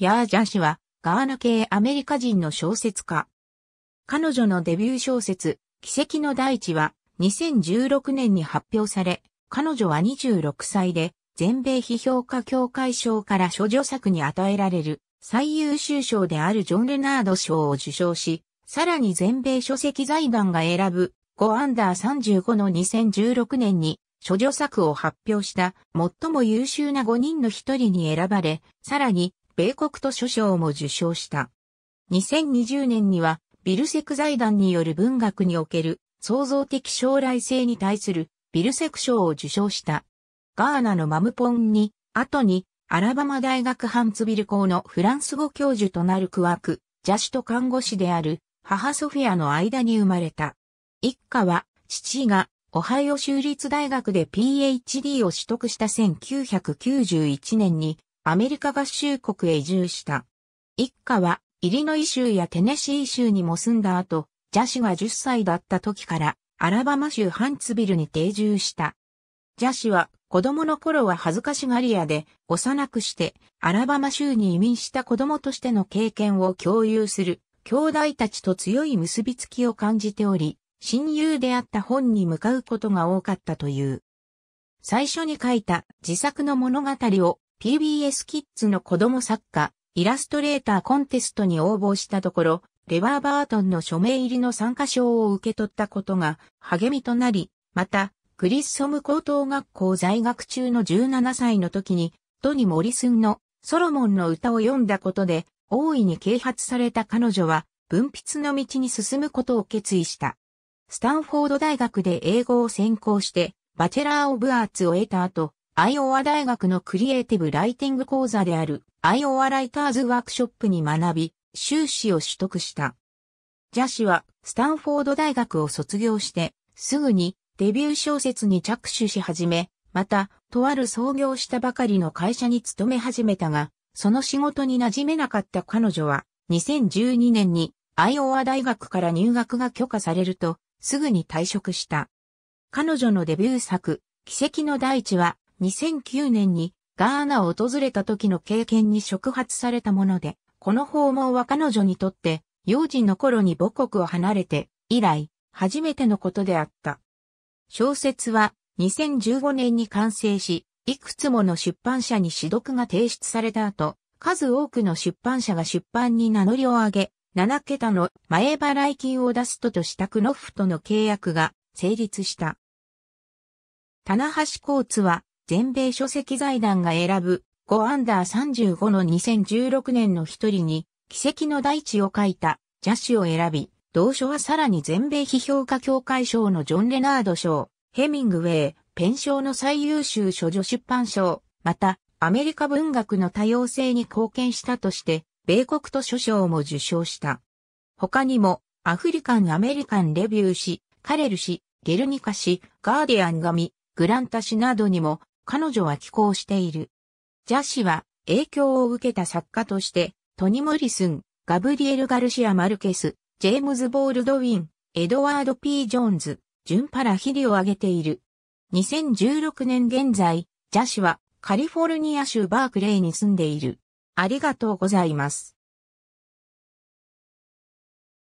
ヤージャ氏はガーナ系アメリカ人の小説家。彼女のデビュー小説、奇跡の大地は2016年に発表され、彼女は26歳で全米批評家協会賞から諸女作に与えられる最優秀賞であるジョン・レナード賞を受賞し、さらに全米書籍財団が選ぶ5アンダー35の2016年に諸女作を発表した最も優秀な5人の一人に選ばれ、さらに米国図書賞も受賞した。2020年には、ビルセク財団による文学における創造的将来性に対するビルセク賞を受賞した。ガーナのマムポンに、後にアラバマ大学ハンツビル校のフランス語教授となるクワク、ジャシと看護師である母ソフィアの間に生まれた。一家は、父がオハイオ州立大学で PhD を取得した1991年にアメリカ合衆国へ移住した。一家は、イリノイ州やテネシー州にも住んだ後、ジャシが10歳だった時から、アラバマ州ハンツビルに定住した。ジャシは、子供の頃は恥ずかしがり屋で、幼くして、アラバマ州に移民した子供としての経験を共有する、兄弟たちと強い結びつきを感じており、親友であった本に向かうことが多かったという。最初に書いた自作の物語を PBS キッズの子供作家、イラストレーターコンテストに応募したところ、レバーバートンの署名入りの参加賞を受け取ったことが励みとなり、また、クリスソム高等学校在学中の17歳の時に、トニ・モリスンのソロモンの歌を読んだことで、大いに啓発された彼女は、文筆の道に進むことを決意した。スタンフォード大学で英語を専攻して、バチェラー・オブ・アーツを得た後、アイオワ大学のクリエイティブライティング講座であるアイオワライターズワークショップに学び、修士を取得した。ジャ氏はスタンフォード大学を卒業して、すぐにデビュー小説に着手し始め、また、とある創業したばかりの会社に勤め始めたが、その仕事に馴染めなかった彼女は、2012年にアイオワ大学から入学が許可されると、すぐに退職した。彼女のデビュー作、奇跡の大地は、2009年にガーナを訪れた時の経験に触発されたもので、この訪問は彼女にとって、幼児の頃に母国を離れて、以来、初めてのことであった。小説は、2015年に完成し、いくつもの出版社に指読が提出された後、数多くの出版社が出版に名乗りを上げ、7桁の前払い金を出すととしたクノフとの契約が成立した。棚橋コーツは全米書籍財団が選ぶ5アンダー35の2016年の一人に奇跡の大地を書いたジャシを選び、同書はさらに全米批評家協会賞のジョン・レナード賞、ヘミングウェイ、ペン賞の最優秀書女出版賞、また、アメリカ文学の多様性に貢献したとして、米国図書賞も受賞した。他にも、アフリカン・アメリカン・レビュー誌、カレル誌、ゲルニカ誌、ガーディアン紙、グランタ誌などにも彼女は寄稿している。ジャ氏は影響を受けた作家として、トニ・モリスン、ガブリエル・ガルシア・マルケス、ジェームズ・ボールドウィン、エドワード・ P・ ジョーンズ、ジュン・パラヒリを挙げている。2016年現在、ジャ氏はカリフォルニア州バークレーに住んでいる。ありがとうございます。